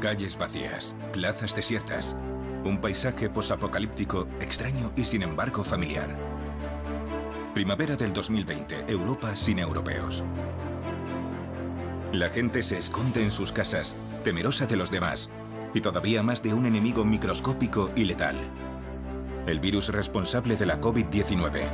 calles vacías, plazas desiertas, un paisaje posapocalíptico extraño y sin embargo familiar. Primavera del 2020, Europa sin europeos. La gente se esconde en sus casas, temerosa de los demás, y todavía más de un enemigo microscópico y letal. El virus responsable de la COVID-19.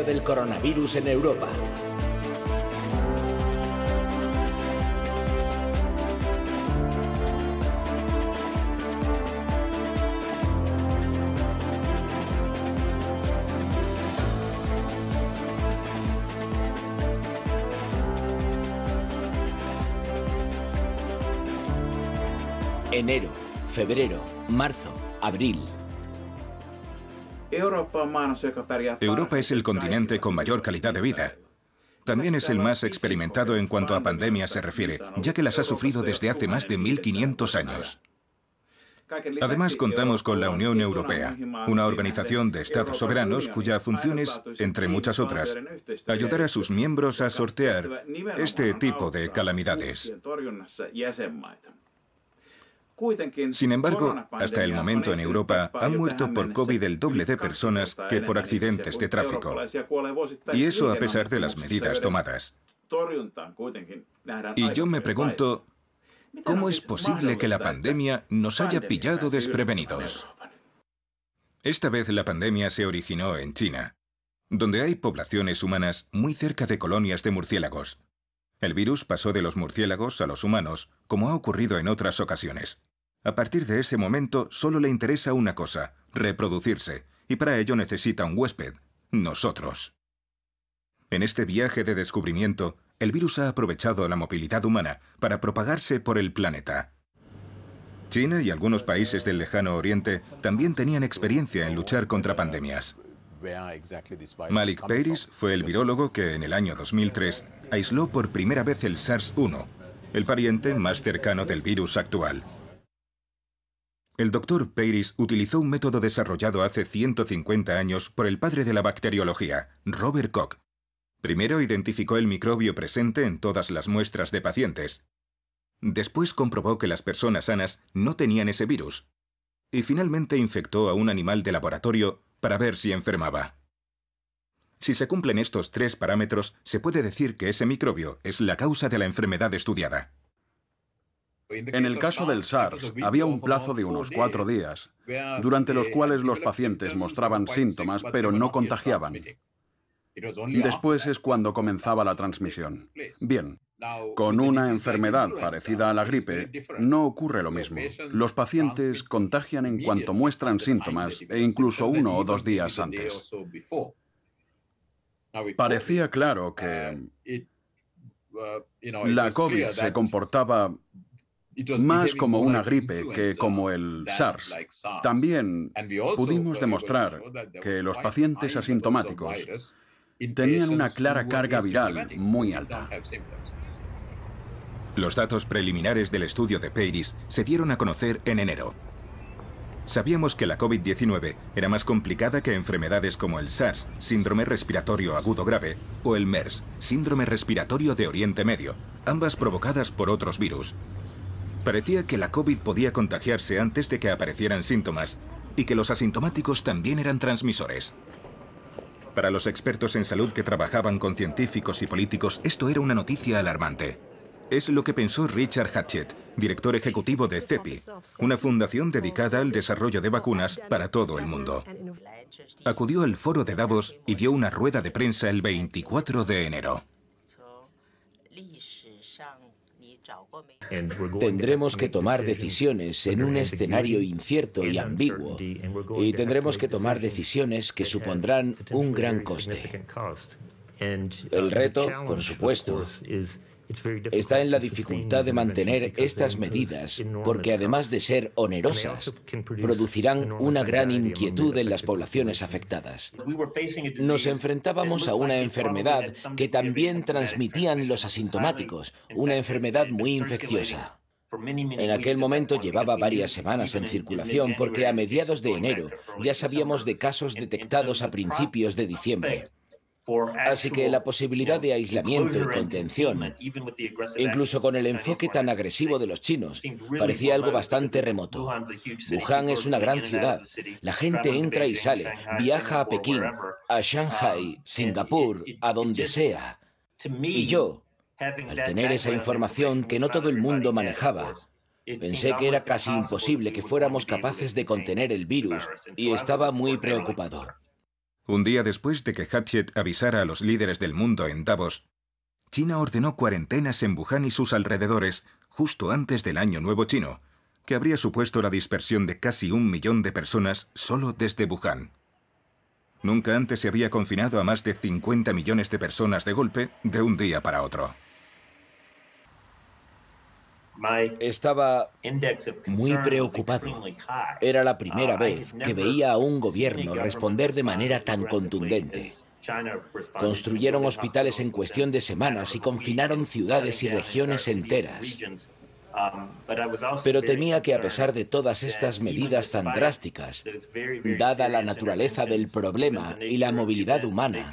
del coronavirus en Europa. Enero, febrero, marzo, abril. Europa es el continente con mayor calidad de vida. También es el más experimentado en cuanto a pandemias se refiere, ya que las ha sufrido desde hace más de 1500 años. Además, contamos con la Unión Europea, una organización de estados soberanos cuya función es, entre muchas otras, ayudar a sus miembros a sortear este tipo de calamidades. Sin embargo, hasta el momento en Europa han muerto por COVID el doble de personas que por accidentes de tráfico. Y eso a pesar de las medidas tomadas. Y yo me pregunto, ¿cómo es posible que la pandemia nos haya pillado desprevenidos? Esta vez la pandemia se originó en China, donde hay poblaciones humanas muy cerca de colonias de murciélagos. El virus pasó de los murciélagos a los humanos, como ha ocurrido en otras ocasiones. A partir de ese momento solo le interesa una cosa, reproducirse, y para ello necesita un huésped, nosotros. En este viaje de descubrimiento, el virus ha aprovechado la movilidad humana para propagarse por el planeta. China y algunos países del lejano oriente también tenían experiencia en luchar contra pandemias. Malik Peiris fue el virólogo que en el año 2003 aisló por primera vez el SARS-1, el pariente más cercano del virus actual. El doctor Peiris utilizó un método desarrollado hace 150 años por el padre de la bacteriología, Robert Koch. Primero identificó el microbio presente en todas las muestras de pacientes. Después comprobó que las personas sanas no tenían ese virus. Y finalmente infectó a un animal de laboratorio para ver si enfermaba. Si se cumplen estos tres parámetros, se puede decir que ese microbio es la causa de la enfermedad estudiada. En el caso del SARS, había un plazo de unos cuatro días, durante los cuales los pacientes mostraban síntomas pero no contagiaban. Después es cuando comenzaba la transmisión. Bien, con una enfermedad parecida a la gripe no ocurre lo mismo. Los pacientes contagian en cuanto muestran síntomas e incluso uno o dos días antes. Parecía claro que uh, la COVID se comportaba más como una gripe que como el SARS. También pudimos demostrar que los pacientes asintomáticos tenían una clara carga viral muy alta. Los datos preliminares del estudio de Peiris se dieron a conocer en enero. Sabíamos que la COVID-19 era más complicada que enfermedades como el SARS, síndrome respiratorio agudo grave, o el MERS, síndrome respiratorio de Oriente Medio, ambas provocadas por otros virus. Parecía que la COVID podía contagiarse antes de que aparecieran síntomas y que los asintomáticos también eran transmisores. Para los expertos en salud que trabajaban con científicos y políticos, esto era una noticia alarmante. Es lo que pensó Richard Hatchett, director ejecutivo de CEPI, una fundación dedicada al desarrollo de vacunas para todo el mundo. Acudió al foro de Davos y dio una rueda de prensa el 24 de enero. Tendremos que tomar decisiones en un escenario incierto y ambiguo y tendremos que tomar decisiones que supondrán un gran coste. El reto, por supuesto, está en la dificultad de mantener estas medidas porque además de ser onerosas, producirán una gran inquietud en las poblaciones afectadas. Nos enfrentábamos a una enfermedad que también transmitían los asintomáticos, una enfermedad muy infecciosa. En aquel momento llevaba varias semanas en circulación porque a mediados de enero ya sabíamos de casos detectados a principios de diciembre. Así que la posibilidad de aislamiento y contención, incluso con el enfoque tan agresivo de los chinos, parecía algo bastante remoto. Wuhan es una gran ciudad. La gente entra y sale, viaja a Pekín, a Shanghai, um, Singapur, a donde sea. Y yo, al tener esa información que no todo el mundo manejaba, Pensé que era casi imposible que fuéramos capaces de contener el virus y estaba muy preocupado. Un día después de que Hatchet avisara a los líderes del mundo en Davos, China ordenó cuarentenas en Wuhan y sus alrededores justo antes del Año Nuevo Chino, que habría supuesto la dispersión de casi un millón de personas solo desde Wuhan. Nunca antes se había confinado a más de 50 millones de personas de golpe de un día para otro. Estaba muy preocupado. Era la primera ah, vez que veía a un gobierno responder de manera tan contundente. Construyeron hospitales en cuestión de semanas y confinaron ciudades y regiones enteras. Um, Pero temía que a pesar de todas estas medidas tan drásticas, dada la naturaleza del problema y la movilidad humana,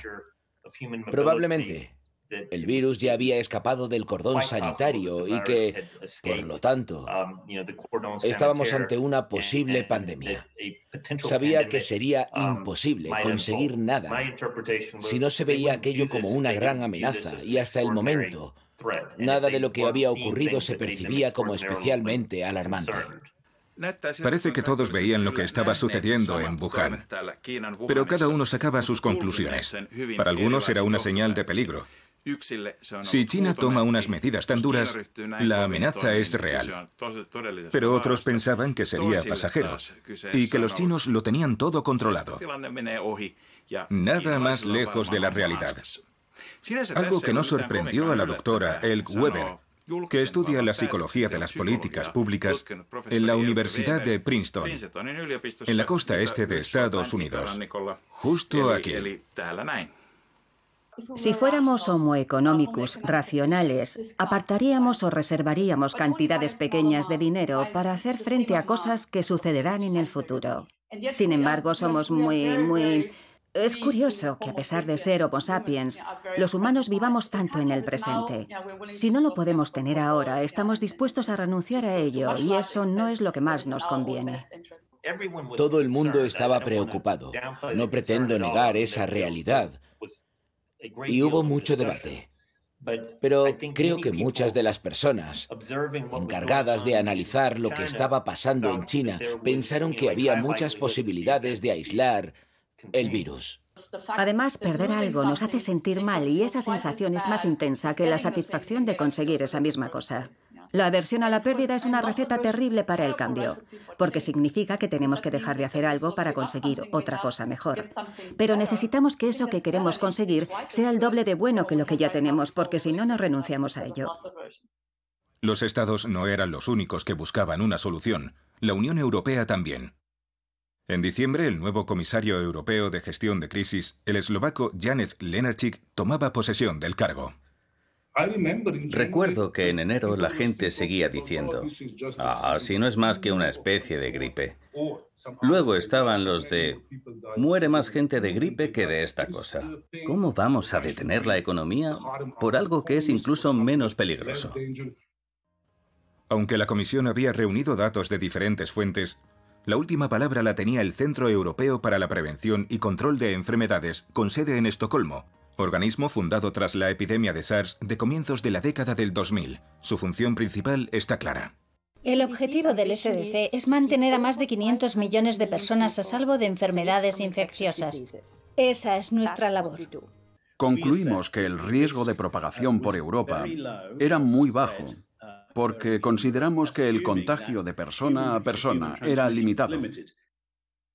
probablemente el virus ya había escapado del cordón sanitario y que, por lo tanto, um, estábamos ante una posible pandemia. Sabía que sería um, imposible conseguir nada si no se veía aquello como una gran amenaza y hasta el momento nada de lo que había ocurrido se percibía como especialmente alarmante. Parece que todos veían lo que estaba sucediendo en Wuhan, pero cada uno sacaba sus conclusiones. Para algunos era una señal de peligro, si China toma unas medidas tan duras, la amenaza es real. Pero otros pensaban que sería pasajero y que los chinos lo tenían todo controlado. Nada más lejos de la realidad. Algo que no sorprendió a la doctora Elk Weber, que estudia la psicología de las políticas públicas en la Universidad de Princeton, en la costa este de Estados Unidos, justo aquí. Si fuéramos homo economicus racionales, apartaríamos o reservaríamos cantidades pequeñas de dinero para hacer frente a cosas que sucederán en el futuro. Sin embargo, somos muy, muy... Es curioso que a pesar de ser Homo sapiens, los humanos vivamos tanto en el presente. Si no lo podemos tener ahora, estamos dispuestos a renunciar a ello y eso no es lo que más nos conviene. Todo el mundo estaba preocupado. No pretendo negar esa realidad y hubo mucho debate. Pero creo que muchas de las personas encargadas de analizar lo que estaba pasando en China pensaron que había muchas posibilidades de aislar el virus. Además, perder algo nos hace sentir mal y esa sensación es más intensa que la satisfacción de conseguir esa misma cosa. La aversión a la pérdida es una receta terrible para el cambio, porque significa que tenemos que dejar de hacer algo para conseguir otra cosa mejor. Pero necesitamos que eso que queremos conseguir sea el doble de bueno que lo que ya tenemos, porque si no, nos renunciamos a ello. Los estados no eran los únicos que buscaban una solución, la Unión Europea también. En diciembre, el nuevo comisario europeo de gestión de crisis, el eslovaco Janet Lenarchik, tomaba posesión del cargo. Recuerdo que en enero la gente seguía diciendo, ah, ah, si no es más que una especie de gripe. Luego estaban los de, muere más gente de gripe que de esta cosa. ¿Cómo vamos a detener la economía por algo que es incluso menos peligroso? Aunque la Comisión había reunido datos de diferentes fuentes, la última palabra la tenía el Centro Europeo para la Prevención y Control de Enfermedades, con sede en Estocolmo, organismo fundado tras la epidemia de SARS de comienzos de la década del 2000. Su función principal está clara. El objetivo del CDC es mantener a más de 500 millones de personas a salvo de enfermedades infecciosas. Esa es nuestra labor. Concluimos que el riesgo de propagación por Europa era muy bajo, porque consideramos que el contagio de persona a persona era limitado.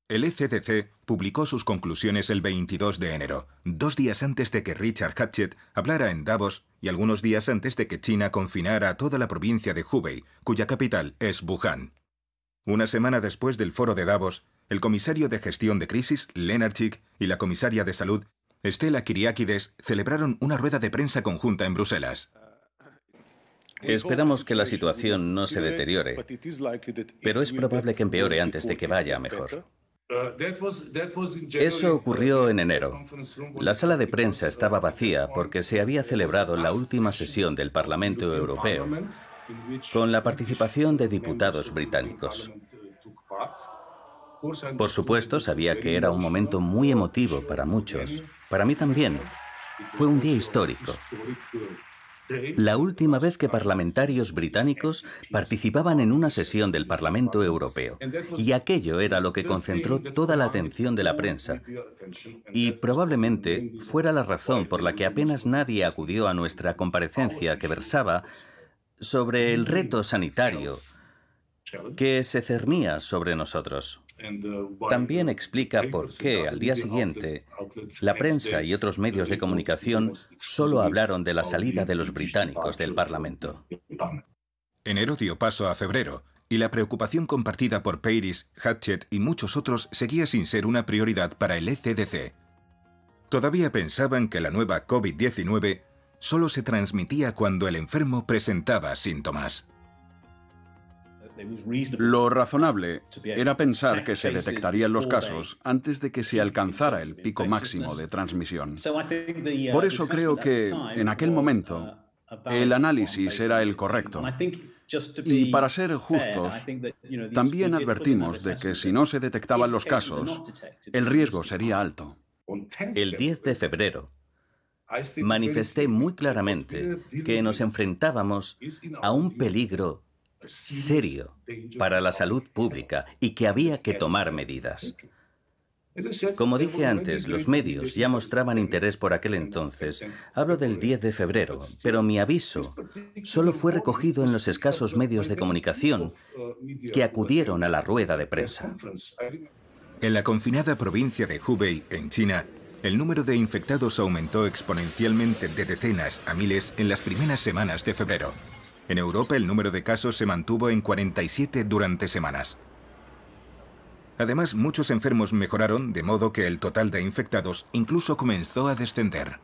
El ECDC publicó sus conclusiones el 22 de enero, dos días antes de que Richard Hatchett hablara en Davos y algunos días antes de que China confinara a toda la provincia de Hubei, cuya capital es Wuhan. Una semana después del foro de Davos, el comisario de gestión de crisis, Lenarchik, y la comisaria de salud, Estela Kiriakides, celebraron una rueda de prensa conjunta en Bruselas. Esperamos que la situación no se deteriore, pero es probable que empeore antes de que vaya mejor. Uh, Eso ocurrió en enero. La sala de prensa estaba vacía porque se había celebrado la última sesión del Parlamento Europeo con la participación de diputados británicos. Uh, Por supuesto, sabía que era un momento muy emotivo para muchos, para mí también. Fue un día histórico la última vez que parlamentarios británicos participaban en una sesión del Parlamento Europeo. Y aquello era lo que concentró toda la atención de la prensa. Y probablemente fuera la razón por la que apenas nadie acudió a nuestra comparecencia que versaba sobre el reto sanitario que se cernía sobre nosotros. También explica por qué al día siguiente la prensa y otros medios de comunicación solo hablaron de la salida de los británicos del Parlamento. Enero dio paso a febrero y la preocupación compartida por Peiris, Hatchett y muchos otros seguía sin ser una prioridad para el ECDC. Todavía pensaban que la nueva COVID-19 solo se transmitía cuando el enfermo presentaba síntomas. Lo razonable era pensar que se detectarían los casos antes de que se alcanzara el pico máximo de transmisión. Por eso creo que en aquel momento el análisis era el correcto. Y para ser justos, también advertimos de que si no se detectaban los casos, el riesgo sería alto. El 10 de febrero manifesté muy claramente que nos enfrentábamos a un peligro serio para la salud pública y que había que tomar medidas. Como dije antes, los medios ya mostraban interés por aquel entonces. Hablo del 10 de febrero, pero mi aviso solo fue recogido en los escasos medios de comunicación que acudieron a la rueda de prensa. En la confinada provincia de Hubei, en China, el número de infectados aumentó exponencialmente de decenas a miles en las primeras semanas de febrero. En Europa el número de casos se mantuvo en 47 durante semanas. Además, muchos enfermos mejoraron, de modo que el total de infectados incluso comenzó a descender.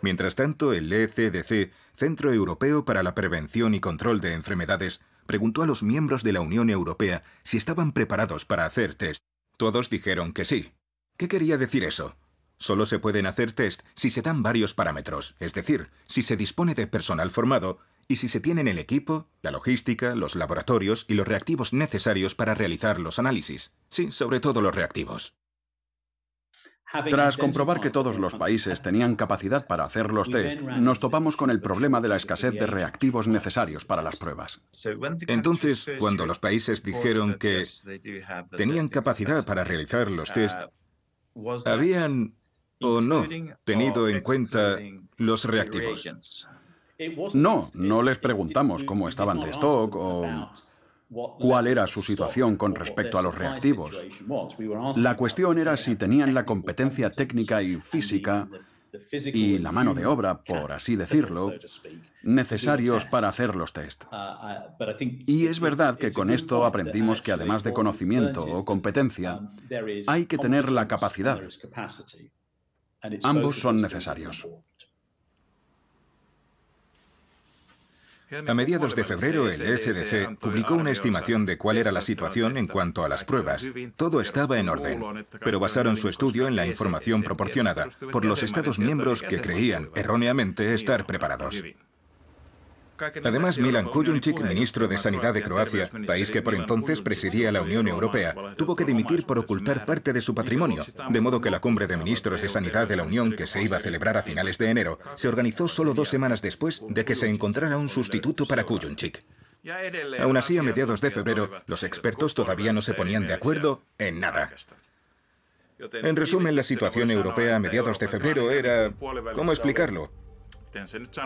Mientras tanto, el ECDC, Centro Europeo para la Prevención y Control de Enfermedades, preguntó a los miembros de la Unión Europea si estaban preparados para hacer test. Todos dijeron que sí. ¿Qué quería decir eso? Solo se pueden hacer test si se dan varios parámetros, es decir, si se dispone de personal formado, y si se tienen el equipo, la logística, los laboratorios y los reactivos necesarios para realizar los análisis. Sí, sobre todo los reactivos. Tras comprobar que todos los países tenían capacidad para hacer los test, nos topamos con el problema de la escasez de reactivos necesarios para las pruebas. Entonces, cuando los países dijeron que tenían capacidad para realizar los uh, test, ¿habían o no tenido en cuenta los reactivos? No, no les preguntamos cómo estaban de stock o cuál era su situación con respecto a los reactivos. La cuestión era si tenían la competencia técnica y física y la mano de obra, por así decirlo, necesarios para hacer los test. Uh, uh, y es verdad que con esto aprendimos que además de conocimiento o competencia, um, hay que tener la capacidad. Ambos son necesarios. A mediados de febrero, el ECDC publicó una estimación de cuál era la situación en cuanto a las pruebas. Todo estaba en orden, pero basaron su estudio en la información proporcionada por los Estados miembros que creían erróneamente estar preparados. Además, Milan Kujunčić, ministro de Sanidad de Croacia, país que por entonces presidía la Unión Europea, tuvo que dimitir por ocultar parte de su patrimonio, de modo que la cumbre de ministros de Sanidad de la Unión, que se iba a celebrar a finales de enero, se organizó solo dos semanas después de que se encontrara un sustituto para Kujunčić. Aún así, a mediados de febrero, los expertos todavía no se ponían de acuerdo en nada. En resumen, la situación europea a mediados de febrero era... ¿Cómo explicarlo?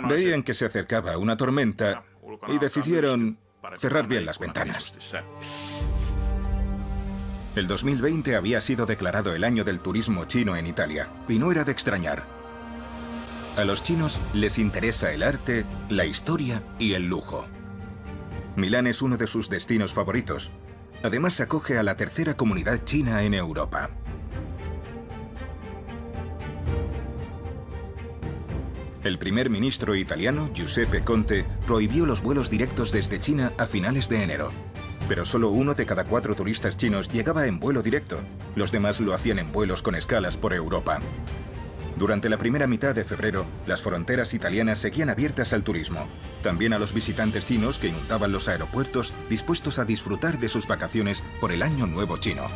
Veían que se acercaba una tormenta y decidieron cerrar bien las ventanas. El 2020 había sido declarado el año del turismo chino en Italia, y no era de extrañar. A los chinos les interesa el arte, la historia y el lujo. Milán es uno de sus destinos favoritos. Además acoge a la tercera comunidad china en Europa. El primer ministro italiano, Giuseppe Conte, prohibió los vuelos directos desde China a finales de enero. Pero solo uno de cada cuatro turistas chinos llegaba en vuelo directo. Los demás lo hacían en vuelos con escalas por Europa. Durante la primera mitad de febrero, las fronteras italianas seguían abiertas al turismo, también a los visitantes chinos que inundaban los aeropuertos dispuestos a disfrutar de sus vacaciones por el Año Nuevo Chino.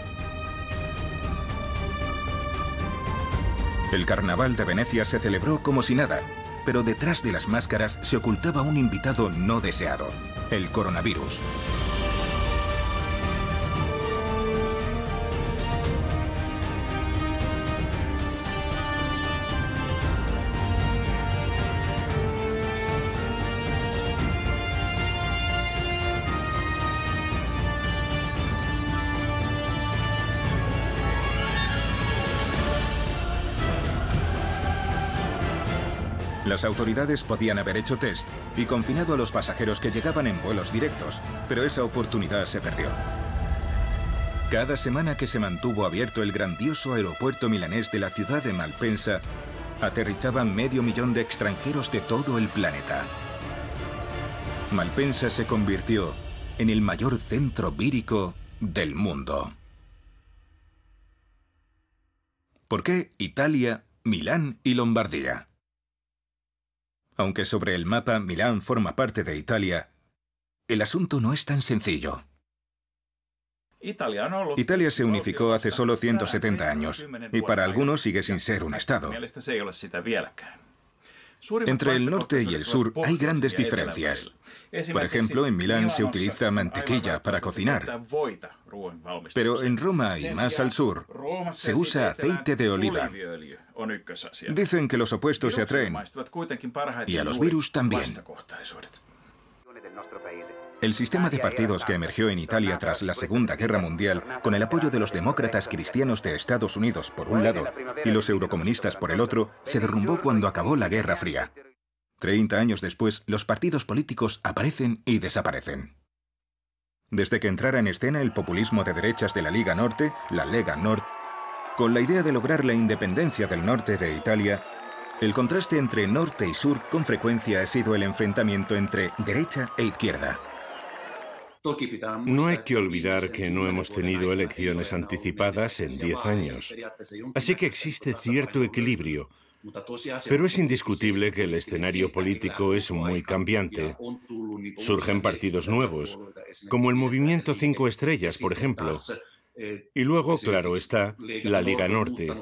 El carnaval de Venecia se celebró como si nada, pero detrás de las máscaras se ocultaba un invitado no deseado, el coronavirus. Las autoridades podían haber hecho test y confinado a los pasajeros que llegaban en vuelos directos, pero esa oportunidad se perdió. Cada semana que se mantuvo abierto el grandioso aeropuerto milanés de la ciudad de Malpensa, aterrizaban medio millón de extranjeros de todo el planeta. Malpensa se convirtió en el mayor centro vírico del mundo. ¿Por qué Italia, Milán y Lombardía? Aunque sobre el mapa Milán forma parte de Italia, el asunto no es tan sencillo. Italia se unificó hace solo 170 años y para algunos sigue sin ser un Estado. Entre el norte y el sur hay grandes diferencias. Por ejemplo, en Milán se utiliza mantequilla para cocinar, pero en Roma y más al sur se usa aceite de oliva. Dicen que los opuestos se atraen y a los virus también. El sistema de partidos que emergió en Italia tras la Segunda Guerra Mundial, con el apoyo de los demócratas cristianos de Estados Unidos por un lado y los eurocomunistas por el otro, se derrumbó cuando acabó la Guerra Fría. Treinta años después, los partidos políticos aparecen y desaparecen. Desde que entrara en escena el populismo de derechas de la Liga Norte, la Lega Nord, con la idea de lograr la independencia del norte de Italia, el contraste entre norte y sur con frecuencia ha sido el enfrentamiento entre derecha e izquierda. No hay que olvidar que no hemos tenido elecciones anticipadas en 10 años, así que existe cierto equilibrio. Pero es indiscutible que el escenario político es muy cambiante. Surgen partidos nuevos, como el Movimiento Cinco Estrellas, por ejemplo. Y luego, claro está, la Liga Norte,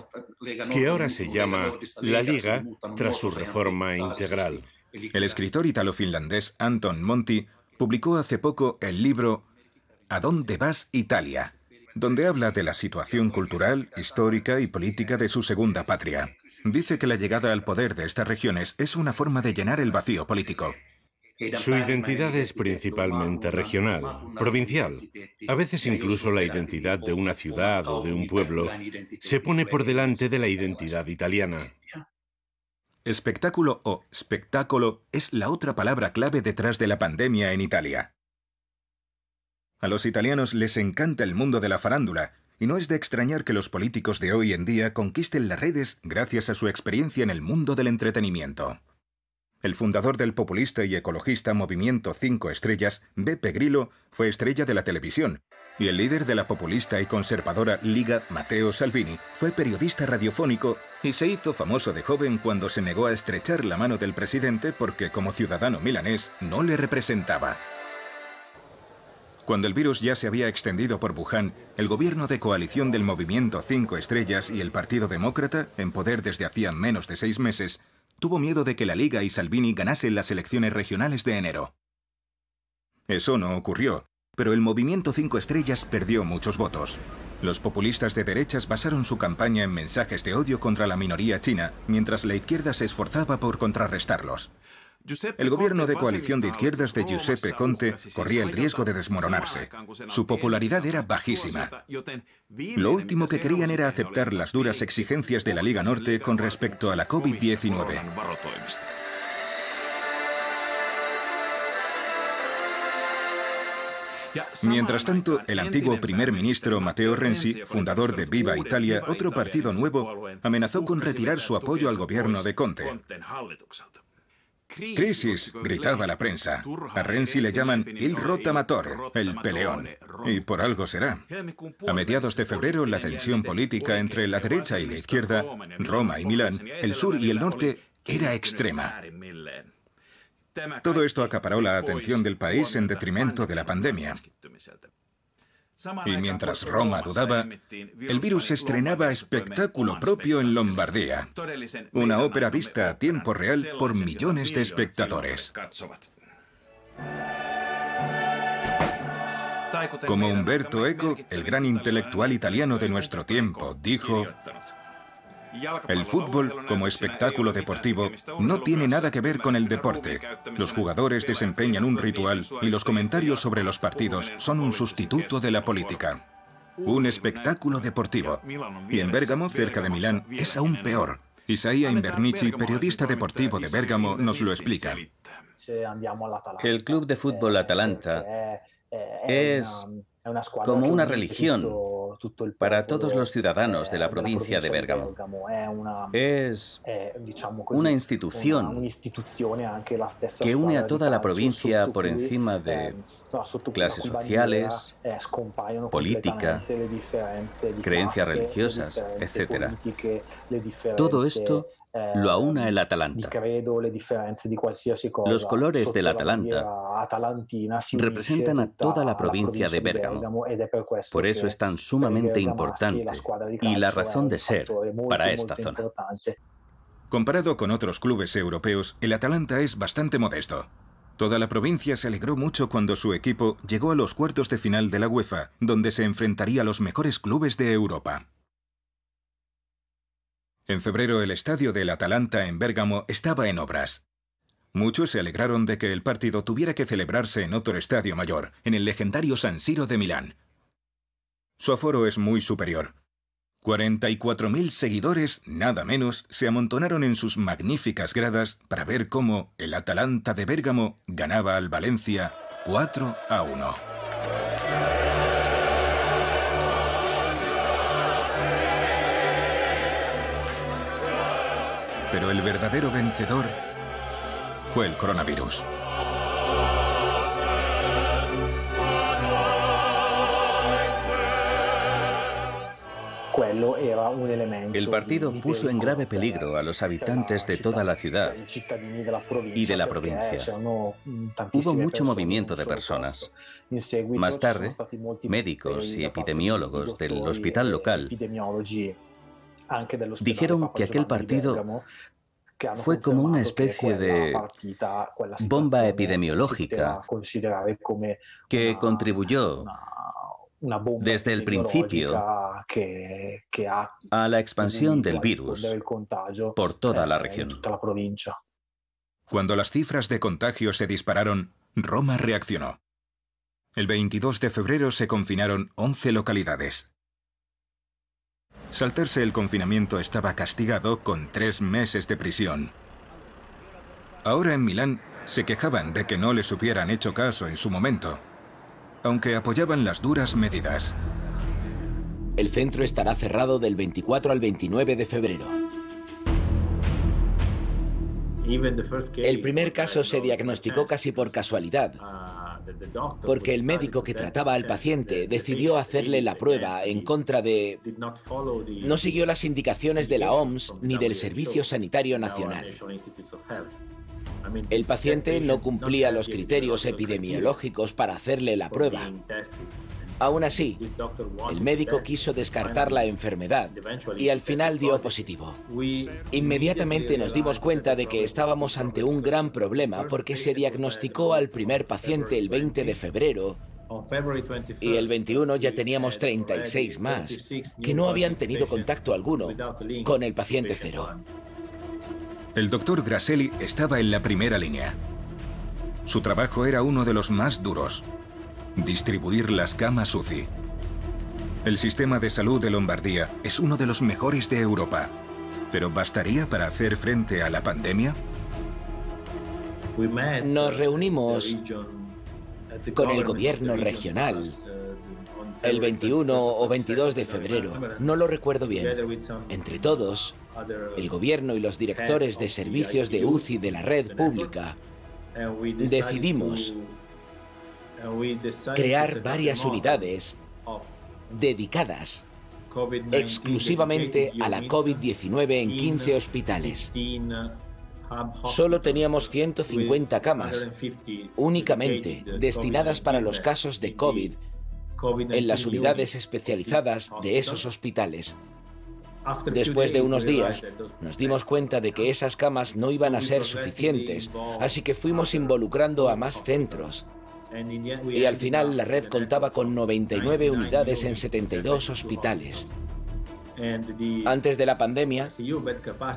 que ahora se llama la Liga tras su reforma integral. El escritor italo-finlandés Anton Monti publicó hace poco el libro ¿A dónde vas, Italia? donde habla de la situación cultural, histórica y política de su segunda patria. Dice que la llegada al poder de estas regiones es una forma de llenar el vacío político. Su identidad es principalmente regional, provincial. A veces incluso la identidad de una ciudad o de un pueblo se pone por delante de la identidad italiana. Espectáculo o espectáculo es la otra palabra clave detrás de la pandemia en Italia. A los italianos les encanta el mundo de la farándula, y no es de extrañar que los políticos de hoy en día conquisten las redes gracias a su experiencia en el mundo del entretenimiento. El fundador del populista y ecologista Movimiento 5 Estrellas, Beppe Grillo, fue estrella de la televisión. Y el líder de la populista y conservadora Liga, Matteo Salvini, fue periodista radiofónico y se hizo famoso de joven cuando se negó a estrechar la mano del presidente porque como ciudadano milanés no le representaba. Cuando el virus ya se había extendido por Wuhan, el gobierno de coalición del movimiento Cinco Estrellas y el Partido Demócrata, en poder desde hacía menos de seis meses, tuvo miedo de que la Liga y Salvini ganasen las elecciones regionales de enero. Eso no ocurrió, pero el movimiento Cinco Estrellas perdió muchos votos. Los populistas de derechas basaron su campaña en mensajes de odio contra la minoría china, mientras la izquierda se esforzaba por contrarrestarlos. El gobierno de coalición de izquierdas de Giuseppe Conte corría el riesgo de desmoronarse. Su popularidad era bajísima. Lo último que querían era aceptar las duras exigencias de la Liga Norte con respecto a la COVID-19. Mientras tanto, el antiguo primer ministro Matteo Renzi, fundador de Viva Italia, otro partido nuevo, amenazó con retirar su apoyo al gobierno de Conte. Crisis, gritaba la prensa. A Renzi le llaman Il Rotamatore, el peleón. Y por algo será. A mediados de febrero, la tensión política entre la derecha y la izquierda, Roma y Milán, el sur y el norte, era extrema. Todo esto acaparó la atención del país en detrimento de la pandemia. Y mientras Roma dudaba, el virus estrenaba espectáculo propio en Lombardía, una ópera vista a tiempo real por millones de espectadores. Como Humberto Eco, el gran intelectual italiano de nuestro tiempo, dijo, el fútbol como espectáculo deportivo no tiene nada que ver con el deporte. Los jugadores desempeñan un ritual y los comentarios sobre los partidos son un sustituto de la política. Un espectáculo deportivo. Y en Bérgamo, cerca de Milán, es aún peor. Isaia Invernici, periodista deportivo de Bérgamo, nos lo explica. El club de fútbol Atalanta eh, eh, es eh, como una religión para todos los ciudadanos de la provincia de Bérgamo. Eh, es eh, una institución que une a toda la provincia por encima eh, de clases sociales, política, creencias religiosas, etc. Todo esto eh, lo aúna el Atalanta. Los colores del Atalanta representan a toda la provincia de Bérgamo. Por eso es tan sumamente importante y la razón de ser para esta zona. Comparado con otros clubes europeos, el Atalanta es bastante modesto. Toda la provincia se alegró mucho cuando su equipo llegó a los cuartos de final de la UEFA, donde se enfrentaría a los mejores clubes de Europa. En febrero el estadio del Atalanta en Bérgamo estaba en obras. Muchos se alegraron de que el partido tuviera que celebrarse en otro estadio mayor, en el legendario San Siro de Milán. Su aforo es muy superior. 44.000 seguidores, nada menos, se amontonaron en sus magníficas gradas para ver cómo el Atalanta de Bérgamo ganaba al Valencia 4 a 1. pero el verdadero vencedor fue el coronavirus. El partido puso en grave peligro a los habitantes de toda la ciudad y de la eh, provincia. Mm, Hubo mucho movimiento de personas. Más tarde, médicos y epidemiólogos del hospital e local Dijeron que pues, aquel partido fue como una pues, especie de bomba epidemiológica que contribuyó desde el principio a la expansión del este virus por toda la región. Cuando las cifras de contagio se dispararon, Roma reaccionó. El 22 de febrero se confinaron 11 localidades. Saltarse el confinamiento estaba castigado con tres meses de prisión. Ahora en Milán se quejaban de que no les supieran hecho caso en su momento, aunque apoyaban las duras medidas. El centro estará cerrado del 24 al 29 de febrero. El primer caso se diagnosticó casi por casualidad porque el médico que trataba al paciente decidió hacerle la prueba en contra de... No siguió las indicaciones de la OMS ni del Servicio Sanitario Nacional. El paciente no cumplía los criterios epidemiológicos para hacerle la prueba. Aún así, el médico quiso descartar la enfermedad y al final dio positivo. Inmediatamente nos dimos cuenta de que estábamos ante un gran problema porque se diagnosticó al primer paciente el 20 de febrero y el 21 ya teníamos 36 más que no habían tenido contacto alguno con el paciente cero. El doctor Grasselli estaba en la primera línea. Su trabajo era uno de los más duros. Distribuir las camas UCI. El sistema de salud de Lombardía es uno de los mejores de Europa. ¿Pero bastaría para hacer frente a la pandemia? Nos reunimos con el gobierno regional el 21 o 22 de febrero, no lo recuerdo bien. Entre todos, el gobierno y los directores de servicios de UCI de la red pública, decidimos crear varias unidades dedicadas exclusivamente a la COVID-19 en 15 hospitales. Solo teníamos 150 camas únicamente destinadas para los casos de COVID en las unidades especializadas de esos hospitales. Después de unos días, nos dimos cuenta de que esas camas no iban a ser suficientes, así que fuimos involucrando a más centros. Y al final la red contaba con 99 unidades en 72 hospitales. Antes de la pandemia,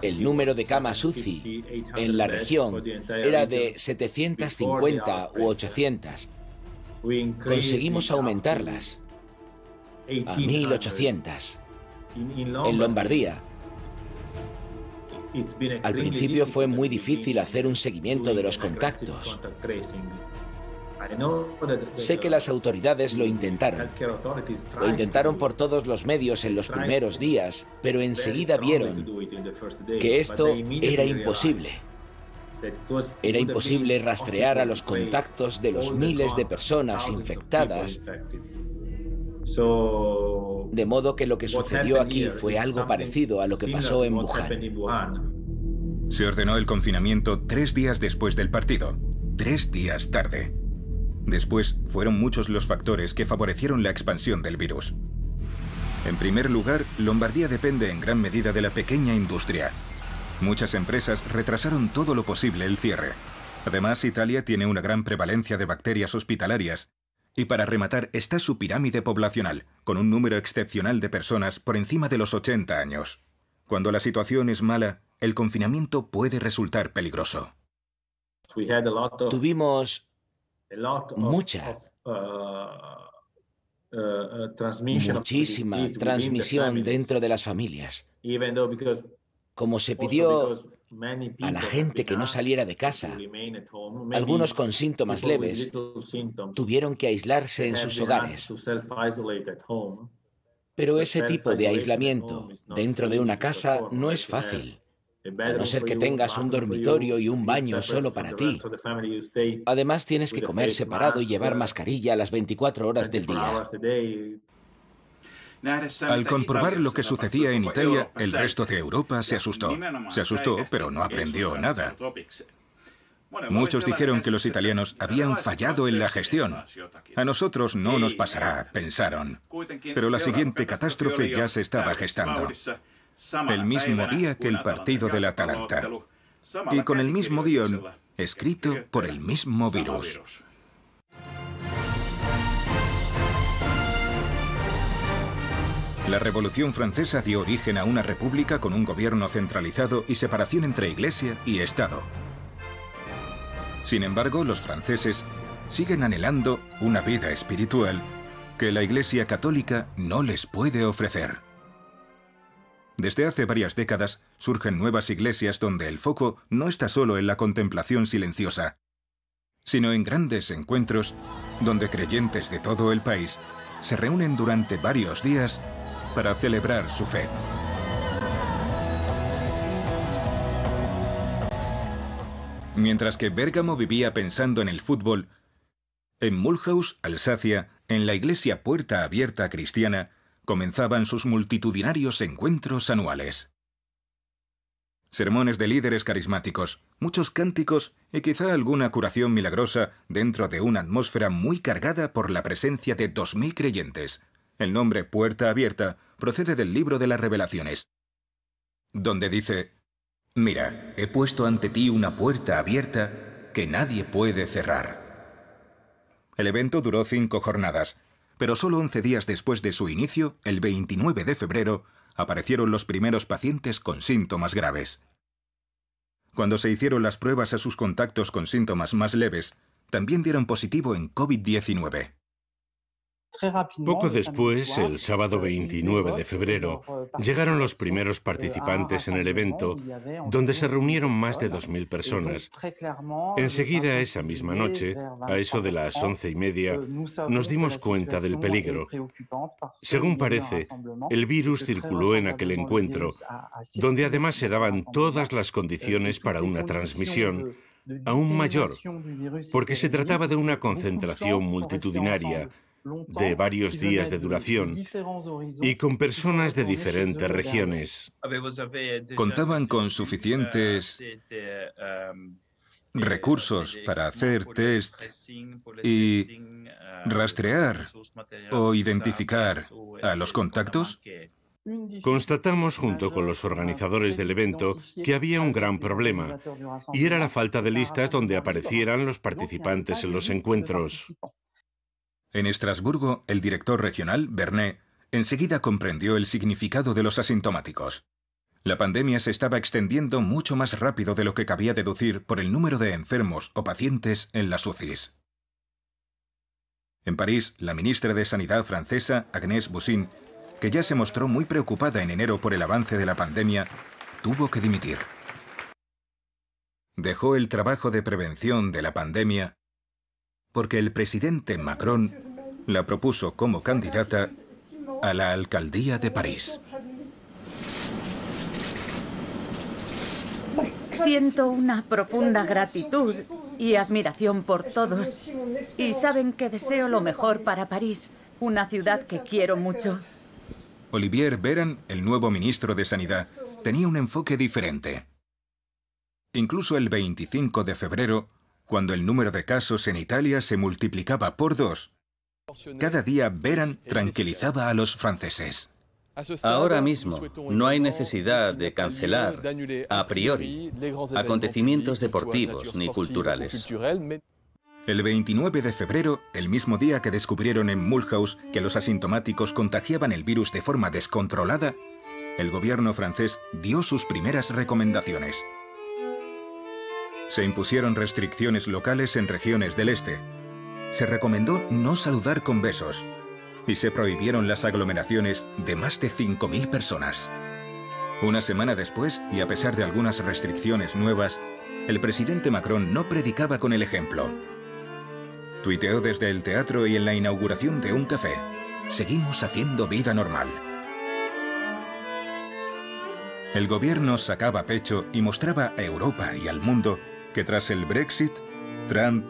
el número de camas UCI en la región era de 750 u 800. Conseguimos aumentarlas a 1800 en Lombardía. Al principio fue muy difícil hacer un seguimiento de los contactos. Sé que las autoridades lo intentaron. Lo intentaron por todos los medios en los primeros días, pero enseguida vieron que esto era imposible. Era imposible rastrear a los contactos de los miles de personas infectadas. De modo que lo que sucedió aquí fue algo parecido a lo que pasó en Wuhan. Se ordenó el confinamiento tres días después del partido, tres días tarde. Después fueron muchos los factores que favorecieron la expansión del virus. En primer lugar, Lombardía depende en gran medida de la pequeña industria. Muchas empresas retrasaron todo lo posible el cierre. Además, Italia tiene una gran prevalencia de bacterias hospitalarias. Y para rematar está su pirámide poblacional, con un número excepcional de personas por encima de los 80 años. Cuando la situación es mala, el confinamiento puede resultar peligroso. Tuvimos mucha, uh, uh, uh, muchísima transmisión dentro de las familias. Como se pidió a la gente que no saliera de casa, algunos con síntomas leves, tuvieron que aislarse en sus hogares. Pero ese tipo de aislamiento dentro de una casa no es fácil a no ser que tengas un dormitorio y un baño solo para ti. Además, tienes que comer separado y llevar mascarilla las 24 horas del día. Al comprobar lo que sucedía en Italia, el resto de Europa se asustó. Se asustó, pero no aprendió nada. Muchos dijeron que los italianos habían fallado en la gestión. A nosotros no nos pasará, pensaron. Pero la siguiente catástrofe ya se estaba gestando el mismo día que el partido del Atalanta y con el mismo guión escrito por el mismo virus. La Revolución Francesa dio origen a una república con un gobierno centralizado y separación entre Iglesia y Estado. Sin embargo, los franceses siguen anhelando una vida espiritual que la Iglesia Católica no les puede ofrecer. Desde hace varias décadas surgen nuevas iglesias donde el foco no está solo en la contemplación silenciosa, sino en grandes encuentros donde creyentes de todo el país se reúnen durante varios días para celebrar su fe. Mientras que Bérgamo vivía pensando en el fútbol, en Mulhouse, Alsacia, en la iglesia Puerta Abierta Cristiana, comenzaban sus multitudinarios encuentros anuales. Sermones de líderes carismáticos, muchos cánticos y quizá alguna curación milagrosa dentro de una atmósfera muy cargada por la presencia de dos mil creyentes. El nombre Puerta Abierta procede del libro de las revelaciones, donde dice, Mira, he puesto ante ti una puerta abierta que nadie puede cerrar. El evento duró cinco jornadas, pero solo 11 días después de su inicio, el 29 de febrero, aparecieron los primeros pacientes con síntomas graves. Cuando se hicieron las pruebas a sus contactos con síntomas más leves, también dieron positivo en COVID-19. Poco después, el sábado 29 euh, de febrero, euh, llegaron los primeros euh, participantes en el evento, donde se reunieron más de 2.000 personas. Enseguida, esa misma noche, a eso de las once y media, nos dimos cuenta del peligro. Según parece, el virus circuló en aquel encuentro, donde además se daban todas las condiciones para una transmisión aún mayor, porque se trataba de una concentración multitudinaria de varios días de duración y con personas de diferentes regiones. Ah, Contaban con suficientes euh, euh, recursos euh, para hacer test y rastrear o identificar a los contactos? Constatamos junto con los organizadores del evento que había un gran problema y era la falta de listas donde aparecieran los participantes en los encuentros. En Estrasburgo, el director regional, Bernet, enseguida comprendió el significado de los asintomáticos. La pandemia se estaba extendiendo mucho más rápido de lo que cabía deducir por el número de enfermos o pacientes en las UCIs. En París, la ministra de Sanidad francesa, Agnès Boussin, que ya se mostró muy preocupada en enero por el avance de la pandemia, tuvo que dimitir. Dejó el trabajo de prevención de la pandemia porque el presidente Macron la propuso como candidata a la alcaldía de París. Siento una profunda gratitud y admiración por todos. Y saben que deseo lo mejor para París, una ciudad que quiero mucho. Olivier Beran, el nuevo ministro de Sanidad, tenía un enfoque diferente. Incluso el 25 de febrero, cuando el número de casos en Italia se multiplicaba por dos, cada día Beran tranquilizaba a los franceses. Ahora mismo no hay necesidad de cancelar a priori acontecimientos deportivos ni culturales. El 29 de febrero, el mismo día que descubrieron en Mulhouse que los asintomáticos contagiaban el virus de forma descontrolada, el gobierno francés dio sus primeras recomendaciones. Se impusieron restricciones locales en regiones del este. Se recomendó no saludar con besos. Y se prohibieron las aglomeraciones de más de 5.000 personas. Una semana después, y a pesar de algunas restricciones nuevas, el presidente Macron no predicaba con el ejemplo. Tuiteó desde el teatro y en la inauguración de un café. Seguimos haciendo vida normal. El gobierno sacaba pecho y mostraba a Europa y al mundo que tras el Brexit, Trump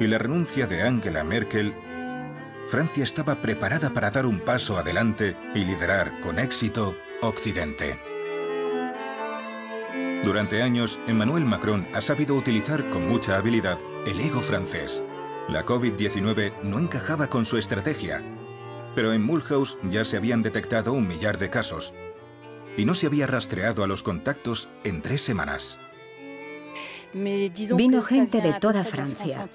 y la renuncia de Angela Merkel, Francia estaba preparada para dar un paso adelante y liderar con éxito Occidente. Durante años, Emmanuel Macron ha sabido utilizar con mucha habilidad el ego francés. La COVID-19 no encajaba con su estrategia, pero en Mulhouse ya se habían detectado un millar de casos y no se había rastreado a los contactos en tres semanas. Vino gente de toda Francia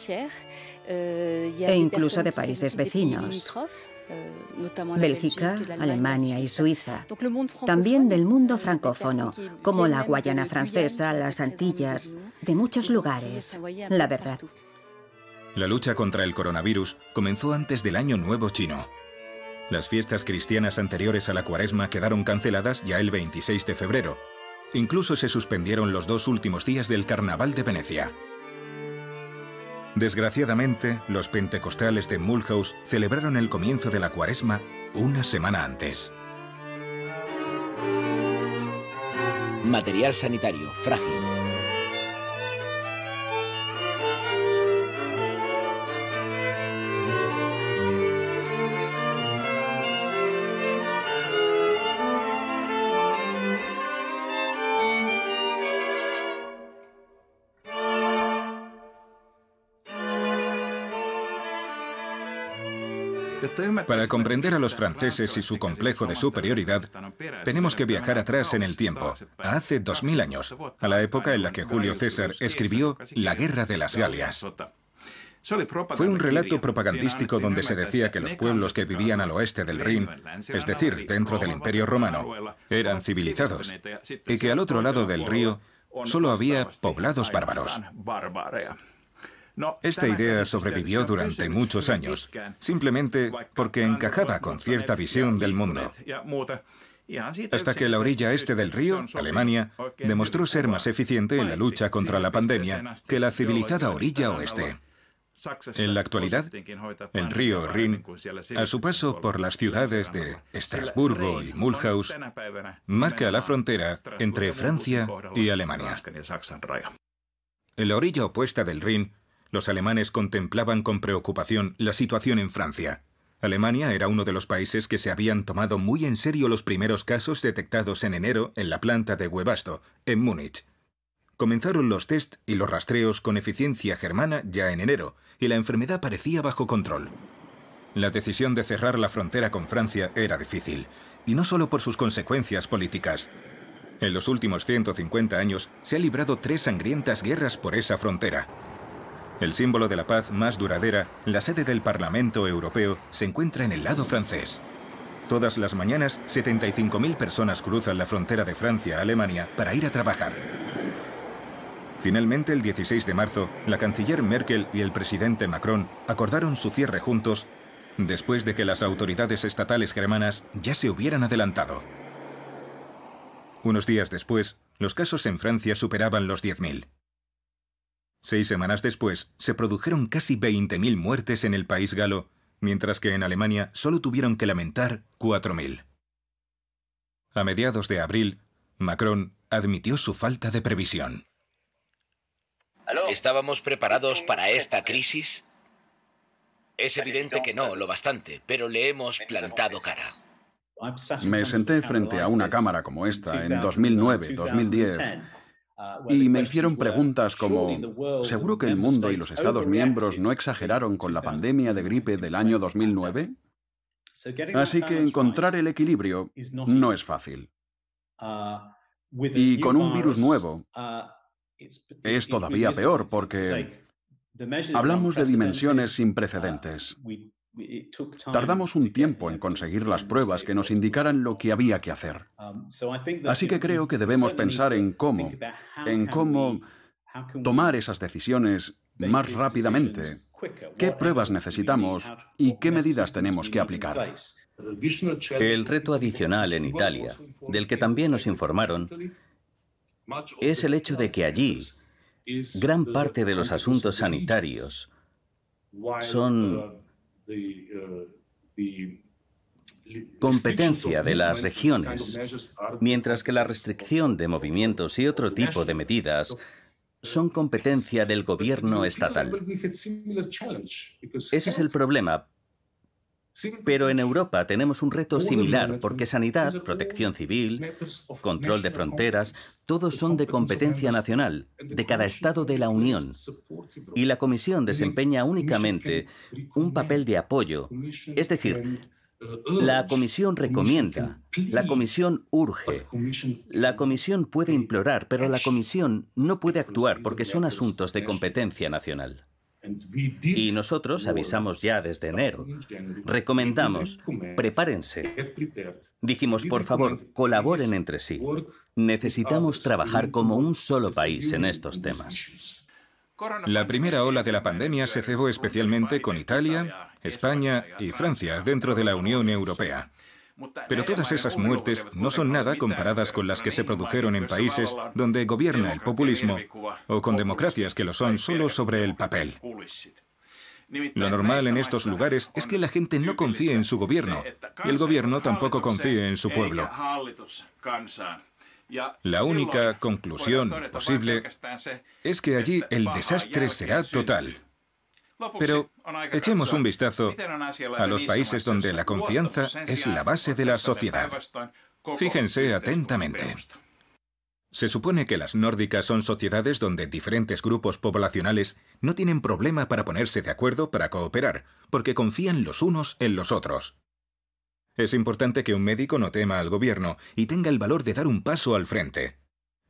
euh, e incluso de países vecinos. Euh, Bélgica, Alemania y Suiza. También del euh, mundo francófono, como la Guayana francesa, las Antillas, de muchos lugares, la verdad. La lucha contra el coronavirus comenzó antes del Año Nuevo chino. Las fiestas cristianas anteriores a la cuaresma quedaron canceladas ya el 26 de febrero Incluso se suspendieron los dos últimos días del Carnaval de Venecia. Desgraciadamente, los pentecostales de Mulhouse celebraron el comienzo de la cuaresma una semana antes. Material sanitario frágil. Para comprender a los franceses y su complejo de superioridad, tenemos que viajar atrás en el tiempo, a hace 2000 años, a la época en la que Julio César escribió La Guerra de las Galias. Fue un relato propagandístico donde se decía que los pueblos que vivían al oeste del Rin, es decir, dentro del Imperio Romano, eran civilizados y que al otro lado del río solo había poblados bárbaros. Esta idea sobrevivió durante pues, muchos eh, años, eh, simplemente porque encajaba con cierta visión del mundo. Hasta que la orilla este del río, Alemania, demostró ser más eficiente en la pues lucha contra la pandemia que la civilizada orilla oeste. En la eh, pues actualidad, el río Rin, a su paso por las ciudades de Estrasburgo y Mulhouse, marca la frontera entre Francia y Alemania. En la orilla opuesta del Rin los alemanes contemplaban con preocupación la situación en Francia. Alemania era uno de los países que se habían tomado muy en serio los primeros casos detectados en enero en la planta de Webasto, en Múnich. Comenzaron los test y los rastreos con eficiencia germana ya en enero, y la enfermedad parecía bajo control. La decisión de cerrar la frontera con Francia era difícil, y no solo por sus consecuencias políticas. En los últimos 150 años se ha librado tres sangrientas guerras por esa frontera. El símbolo de la paz más duradera, la sede del Parlamento Europeo, se encuentra en el lado francés. Todas las mañanas, 75.000 personas cruzan la frontera de Francia a Alemania para ir a trabajar. Finalmente, el 16 de marzo, la canciller Merkel y el presidente Macron acordaron su cierre juntos después de que las autoridades estatales germanas ya se hubieran adelantado. Unos días después, los casos en Francia superaban los 10.000. Seis semanas después, se produjeron casi 20.000 muertes en el país galo, mientras que en Alemania solo tuvieron que lamentar 4.000. A mediados de abril, Macron admitió su falta de previsión. ¿Estábamos preparados para esta crisis? Es evidente que no, lo bastante, pero le hemos plantado cara. Me senté frente a una cámara como esta en 2009, 2010 Ah, y me hicieron preguntas como, ¿seguro que el mundo y los Estados miembros no exageraron con la pandemia de gripe del año 2009? Así que encontrar el equilibrio no es fácil. Ah, y con un virus nuevo ah, es todavía peor porque hablamos de dimensiones sin precedentes. Tardamos un tiempo en conseguir las pruebas que nos indicaran lo que había que hacer. Así que creo que debemos pensar en cómo, en cómo tomar esas decisiones más rápidamente, qué pruebas necesitamos y qué medidas tenemos que aplicar. El reto adicional en Italia, del que también nos informaron, es el hecho de que allí gran parte de los asuntos sanitarios son eh, competencia de las regiones, mientras que la restricción de movimientos y otro tipo de medidas son competencia del gobierno estatal. Ese es el problema, pero en Europa tenemos un reto similar porque sanidad, protección civil, control de fronteras, todos son de competencia nacional de cada Estado de la Unión. Y la Comisión desempeña únicamente un papel de apoyo. Es decir, uh, la comisión recomienda, la comisión urge, la comisión puede implorar, pero la comisión no puede actuar porque son asuntos de competencia nacional. Y nosotros avisamos ya desde enero. Recomendamos, prepárense. Dijimos, por favor, colaboren entre sí. Necesitamos trabajar como un solo país en estos temas. La primera ola de la pandemia se cebó especialmente con Italia, España y Francia dentro de la Unión Europea. Pero todas esas muertes no son nada comparadas con las que se produjeron en países donde gobierna el populismo o con democracias que lo son solo sobre el papel. Lo normal en estos lugares es que la gente no confíe en su gobierno y el gobierno tampoco confíe en su pueblo. La única conclusión posible es que allí este, el desastre será total. Pero echemos un vistazo a los países donde la confianza es la base de la sociedad. Fíjense atentamente. Se supone que las nórdicas son sociedades donde diferentes grupos poblacionales no tienen problema para ponerse de acuerdo para cooperar, porque confían los unos en los otros. Es importante que un médico no tema al gobierno y tenga el valor de dar un paso al frente.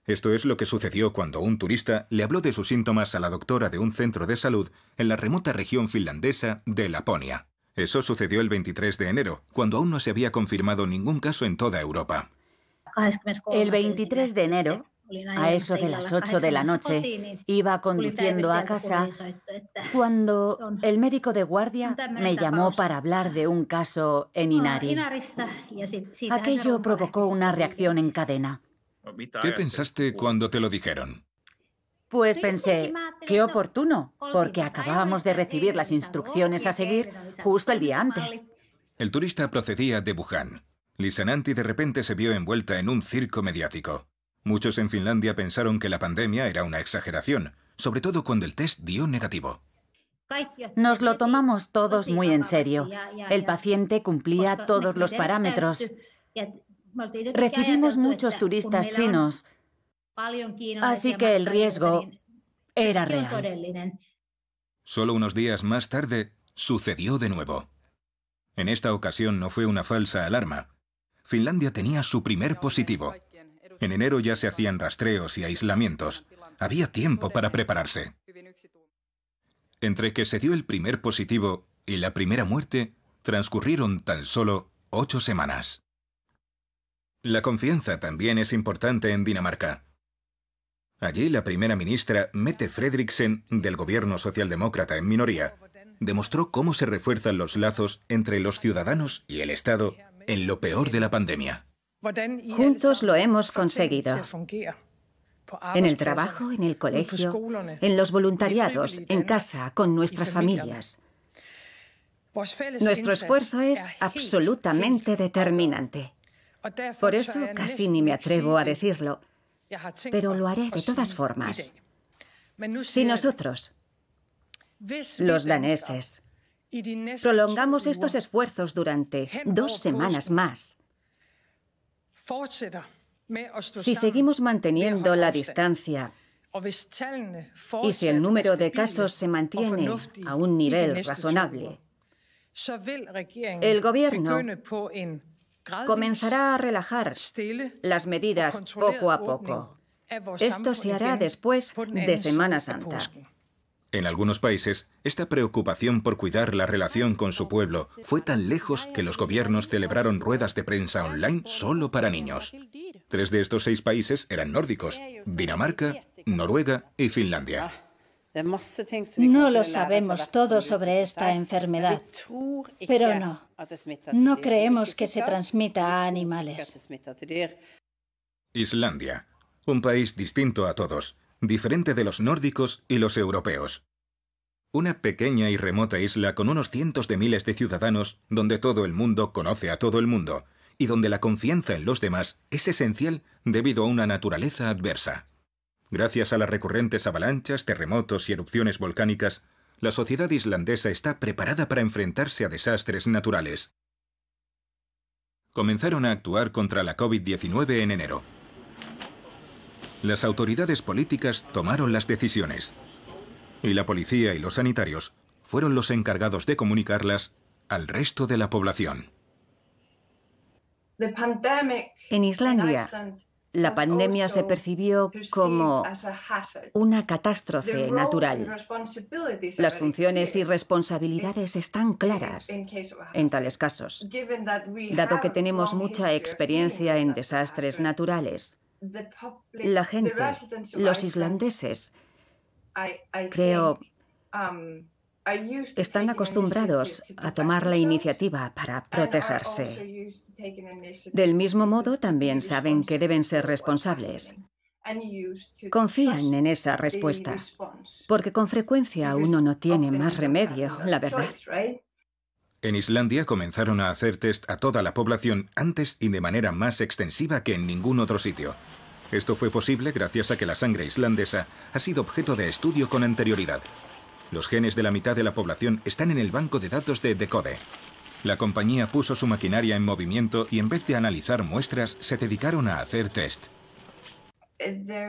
Esto es lo que sucedió cuando un turista le habló de sus síntomas a la doctora de un centro de salud en la remota región finlandesa de Laponia. Eso sucedió el 23 de enero, cuando aún no se había confirmado ningún caso en toda Europa. Ah, el 23 de enero, a eso de las 8 de la noche, iba conduciendo a casa cuando el médico de guardia me llamó para hablar de un caso en ah, Inari. Aquello provocó una reacción en cadena. ¿Qué este pensaste cuando te lo dijeron? Pues pensé, qué oportuno, porque acabábamos de recibir las instrucciones a seguir justo el día antes. El turista procedía de Wuhan. Lisananti de repente se vio envuelta en un circo mediático. Muchos en Finlandia pensaron que la pandemia era una exageración, sobre todo cuando el test dio negativo. Nos lo tomamos todos pues muy en pues serio. El paciente cumplía pues todos los parámetros. Recibimos muchos turistas chinos, así que el riesgo era real. Solo unos días más tarde sucedió de nuevo. En esta ocasión no fue una falsa alarma. Finlandia tenía su primer positivo. En enero ya se hacían rastreos y aislamientos. Había tiempo para prepararse. Entre que se dio el primer positivo y la primera muerte, transcurrieron tan solo ocho semanas. La confianza también es importante en Dinamarca. Allí la primera ministra Mette Fredriksen, del gobierno socialdemócrata en minoría, demostró cómo se refuerzan los lazos entre los ciudadanos y el Estado en lo peor de la pandemia. Juntos lo hemos conseguido. En el trabajo, en el colegio, en los voluntariados, en casa, con nuestras familias. Nuestro esfuerzo es absolutamente determinante. Por eso casi este ni me atrevo a decirlo, pero lo haré de todas formas. Si nosotros, los daneses, prolongamos estos esfuerzos durante dos semanas más, si seguimos manteniendo la distancia y si el número de casos se mantiene a un nivel razonable, el gobierno comenzará a relajar las medidas poco a poco. Esto se hará después de Semana Santa. En algunos países, esta preocupación por cuidar la relación con su pueblo fue tan lejos que los gobiernos celebraron ruedas de prensa online solo para niños. Tres de estos seis países eran nórdicos, Dinamarca, Noruega y Finlandia. No lo sabemos todo sobre esta enfermedad, pero no, no er creemos que se transmita a animales. Islandia, un país distinto a todos, diferente de los nórdicos y los europeos. Una pequeña y remota isla con unos cientos de miles de ciudadanos donde todo el mundo conoce a todo el mundo y donde la confianza en los demás es esencial debido a una naturaleza adversa. Gracias a las recurrentes avalanchas, terremotos y erupciones volcánicas, la sociedad islandesa está preparada para enfrentarse a desastres naturales. Comenzaron a actuar contra la COVID-19 en enero. Las autoridades políticas tomaron las decisiones y la policía y los sanitarios fueron los encargados de comunicarlas al resto de la población. En Islandia, la pandemia se percibió como una catástrofe natural. Las funciones y responsabilidades están claras en tales casos, dado que tenemos mucha experiencia en desastres naturales. La gente, los islandeses, creo um, están acostumbrados a tomar la iniciativa para protegerse. Del mismo modo, también saben que deben ser responsables. Confían en esa respuesta, porque con frecuencia uno no tiene más remedio, la verdad. En Islandia comenzaron a hacer test a toda la población antes y de manera más extensiva que en ningún otro sitio. Esto fue posible gracias a que la sangre islandesa ha sido objeto de estudio con anterioridad. Los genes de la mitad de la población están en el banco de datos de Decode. La compañía puso su maquinaria en movimiento y en vez de analizar muestras, se dedicaron a hacer test.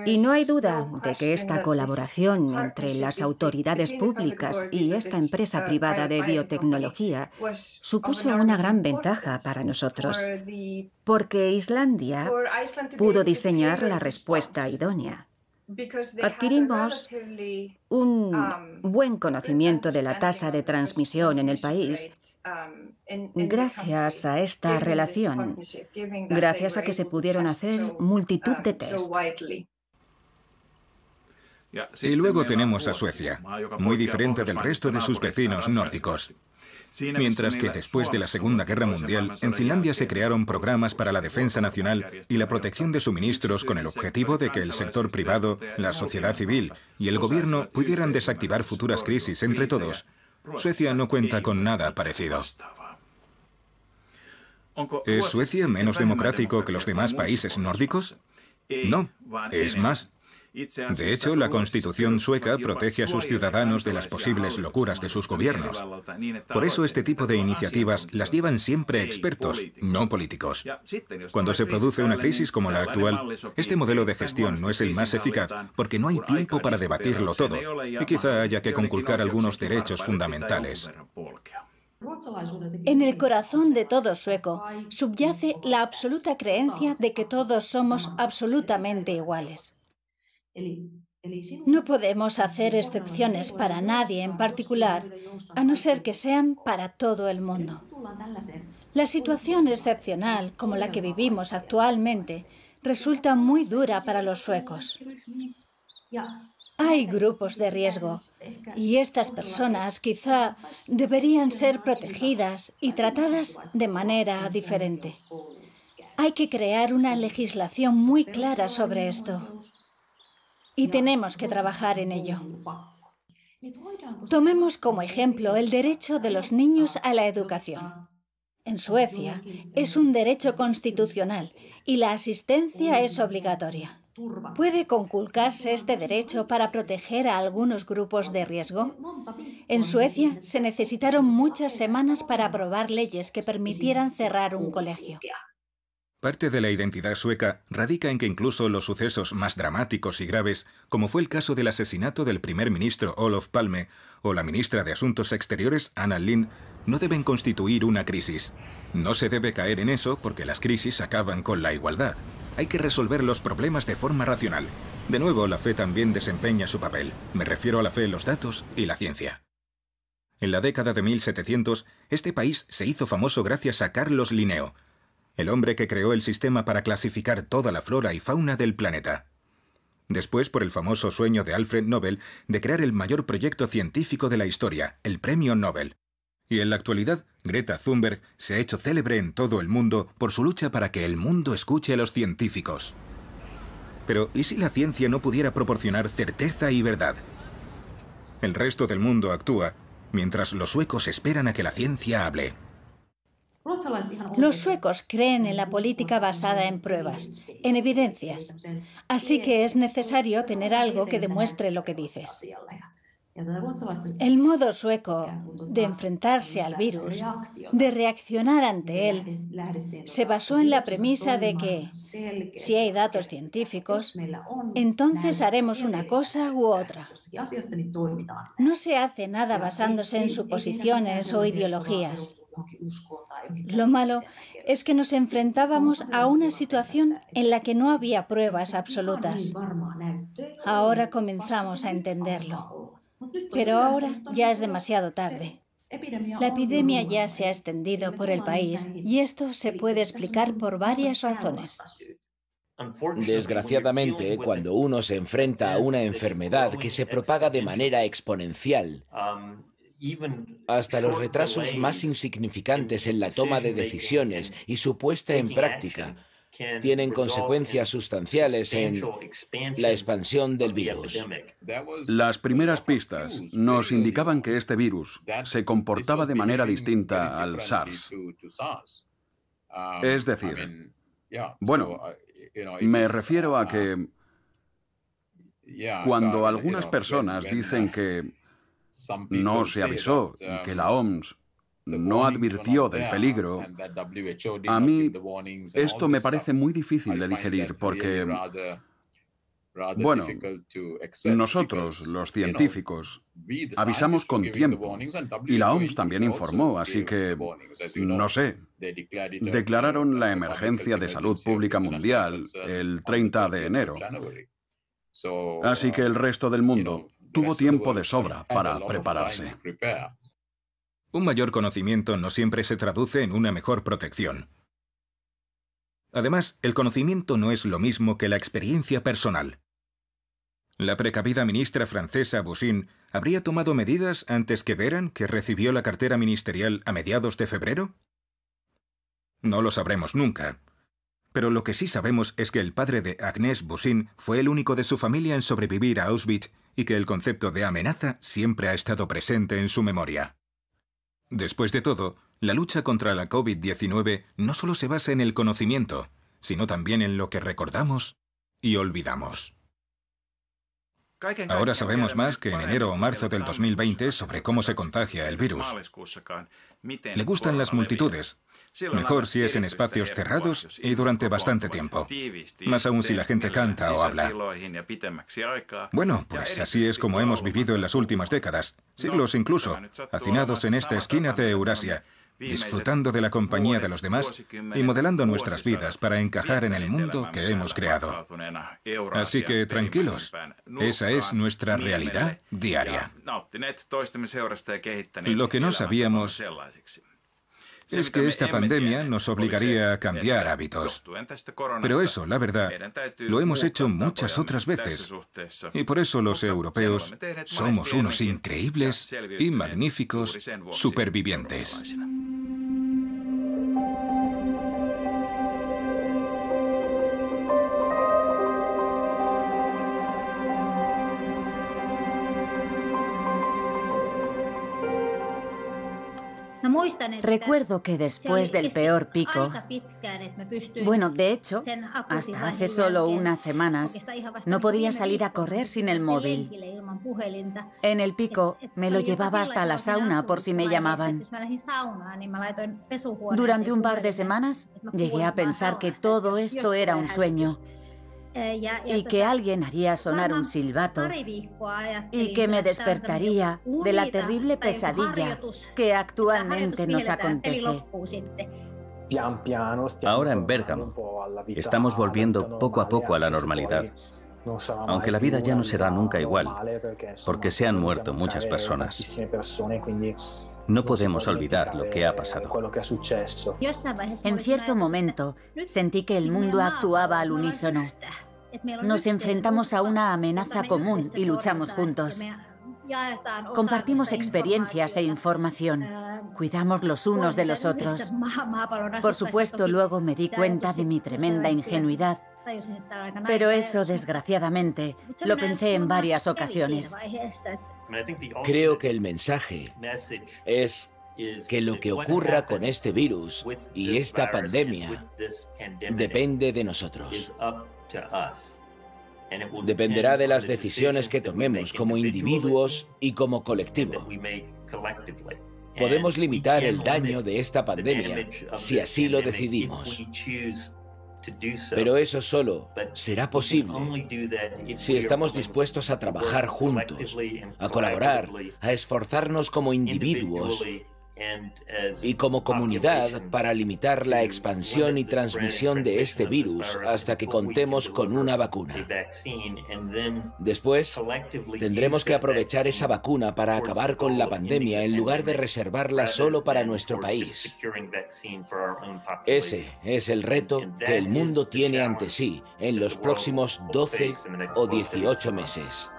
Y no hay duda de que esta colaboración entre las autoridades públicas y esta empresa privada de biotecnología supuso una gran ventaja para nosotros, porque Islandia pudo diseñar la respuesta idónea adquirimos un um, buen conocimiento de la tasa de transmisión en el país um, gracias a esta relación, gracias a que se pudieron hacer multitud um, de test. Y luego tenemos a Suecia, muy diferente del resto de sus vecinos nórdicos. Mientras que después de la Segunda Guerra Mundial, en Finlandia se crearon programas para la defensa nacional y la este protección de suministros con el objetivo de que el sector privado, la sociedad civil y el gobierno pudieran desactivar futuras crisis entre todos. Suecia no cuenta con nada parecido. ¿Es Suecia menos democrático que los demás países nórdicos? Eh, no, es más, de hecho, la constitución sueca protege a sus ciudadanos de las posibles locuras de sus gobiernos. Por eso este tipo de ah, iniciativas las llevan siempre expertos, no políticos. Cuando se produce una crisis como la actual, este modelo de gestión no es el más eficaz porque no hay tiempo para debatirlo todo y quizá haya que conculcar algunos derechos fundamentales. En el corazón de todo sueco subyace la absoluta creencia de que todos somos absolutamente iguales. No podemos hacer excepciones para nadie en particular, a no ser que sean para todo el mundo. La situación excepcional, como la que vivimos actualmente, resulta muy dura para los suecos. Hay grupos de riesgo y estas personas quizá deberían ser protegidas y tratadas de manera diferente. Hay que crear una legislación muy clara sobre esto y tenemos que trabajar en ello. Tomemos como ejemplo el derecho de los niños a la educación. En Suecia es un derecho constitucional y la asistencia es obligatoria. ¿Puede conculcarse este derecho para proteger a algunos grupos de riesgo? En Suecia se necesitaron muchas semanas para aprobar leyes que permitieran cerrar un colegio. Parte de la identidad sueca radica en que incluso los sucesos más dramáticos y graves, como fue el caso del asesinato del primer ministro Olof Palme o la ministra de Asuntos Exteriores Anna Lind, no deben constituir una crisis. No se debe caer en eso porque las crisis acaban con la igualdad. Hay que resolver los problemas de forma racional. De nuevo, la fe también desempeña su papel. Me refiero a la fe en los datos y la ciencia. En la década de 1700, este país se hizo famoso gracias a Carlos Linneo, el hombre que creó el sistema para clasificar toda la flora y fauna del planeta. Después por el famoso sueño de Alfred Nobel de crear el mayor proyecto científico de la historia, el Premio Nobel. Y en la actualidad, Greta Thunberg se ha hecho célebre en todo el mundo por su lucha para que el mundo escuche a los científicos. Pero, ¿y si la ciencia no pudiera proporcionar certeza y verdad? El resto del mundo actúa, mientras los suecos esperan a que la ciencia hable. Los suecos creen en la política basada en pruebas, en evidencias. Así que es necesario tener algo que demuestre lo que dices. El modo sueco de enfrentarse al virus, de reaccionar ante él, se basó en la premisa de que si hay datos científicos, entonces haremos una cosa u otra. No se hace nada basándose en suposiciones o ideologías. Lo malo es que nos enfrentábamos a una situación en la que no había pruebas absolutas. Ahora comenzamos a entenderlo. Pero ahora ya es demasiado tarde. La epidemia ya se ha extendido por el país y esto se puede explicar por varias razones. Desgraciadamente, cuando uno se enfrenta a una enfermedad que se propaga de manera exponencial, um, hasta los retrasos más insignificantes en la toma de decisiones y su puesta en práctica tienen consecuencias sustanciales en la expansión del virus. Las primeras pistas nos indicaban que este virus se comportaba de manera distinta al SARS. Es decir, bueno, me refiero a uh, que cuando algunas personas dicen que no se avisó y um, que la OMS no advirtió del peligro, a mí esto me parece muy difícil de digerir porque, bueno, nosotros, los científicos, avisamos con tiempo y la OMS también informó, así que, no sé, declararon la uh, emergencia de salud pública mundial el 30 de enero. Así que um, el resto del mundo tuvo tiempo de sobra para prepararse. Un mayor conocimiento no siempre se traduce en una mejor protección. Además, el conocimiento no es lo mismo que la experiencia personal. La precavida ministra francesa Boussin habría tomado medidas antes que Veran, que recibió la cartera ministerial a mediados de febrero? No lo sabremos nunca. Pero lo que sí sabemos es que el padre de Agnès Boussin fue el único de su familia en sobrevivir a Auschwitz y que el concepto de amenaza siempre ha estado presente en su memoria. Después de todo, la lucha contra la COVID-19 no solo se basa en el conocimiento, sino también en lo que recordamos y olvidamos. Ahora sabemos más que en enero o marzo del 2020 sobre cómo se contagia el virus. Le gustan las multitudes, mejor si es en espacios cerrados y durante bastante tiempo, más aún si la gente canta o habla. Bueno, pues así es como hemos vivido en las últimas décadas, siglos incluso, hacinados en esta esquina de Eurasia, disfrutando de la compañía de los demás y modelando nuestras vidas para encajar en el mundo que hemos creado. Así que tranquilos, esa es nuestra realidad diaria. Lo que no sabíamos es que esta pandemia nos obligaría a cambiar hábitos. Pero eso, la verdad, lo hemos hecho muchas otras veces. Y por eso los europeos somos unos increíbles y magníficos supervivientes. Recuerdo que después del peor pico, bueno, de hecho, hasta hace solo unas semanas, no podía salir a correr pues sin el móvil. En el pico me lo llevaba hasta la sauna por si me llamaban. Durante un par de semanas llegué a pensar que todo esto era un sueño eh, y que alguien haría sonar ah, un silbato ah, y que me despertaría de la terrible pesadilla que actualmente nos acontece. Este. Ahora en Bérgamo estamos volviendo poco a poco a la normalidad, aunque la vida ya no será nunca igual, porque se han muerto muchas personas. No podemos olvidar lo que ha pasado. En cierto momento, sentí que el mundo actuaba al unísono. Nos enfrentamos a una amenaza común y luchamos juntos. Compartimos experiencias e información. Cuidamos los unos de los otros. Por supuesto, luego me di cuenta de mi tremenda ingenuidad. Pero eso, desgraciadamente, lo pensé en varias ocasiones. Creo que el mensaje es que lo que ocurra con este virus y esta pandemia depende de nosotros. Dependerá de las decisiones que tomemos como individuos y como colectivo. Podemos limitar el daño de esta pandemia si así lo decidimos. Pero eso solo será posible si estamos dispuestos a trabajar juntos, a colaborar, a esforzarnos como individuos y como comunidad para limitar la expansión y transmisión de este virus hasta que contemos con una vacuna. Después, tendremos que aprovechar esa vacuna para acabar con la pandemia en lugar de reservarla solo para nuestro país. Ese es el reto que el mundo tiene ante sí en los próximos 12 o 18 meses.